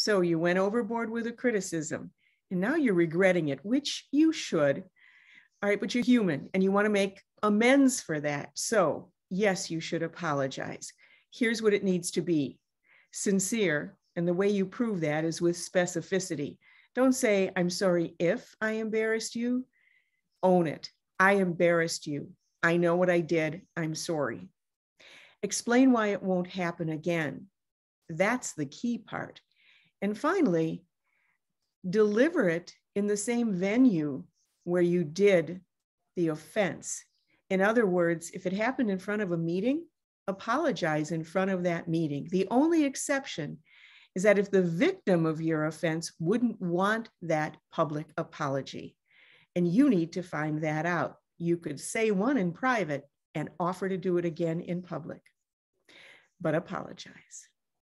So you went overboard with a criticism and now you're regretting it, which you should. All right, but you're human and you want to make amends for that. So, yes, you should apologize. Here's what it needs to be sincere. And the way you prove that is with specificity. Don't say, I'm sorry if I embarrassed you. Own it. I embarrassed you. I know what I did. I'm sorry. Explain why it won't happen again. That's the key part. And finally, deliver it in the same venue where you did the offense. In other words, if it happened in front of a meeting, apologize in front of that meeting. The only exception is that if the victim of your offense wouldn't want that public apology, and you need to find that out. You could say one in private and offer to do it again in public, but apologize.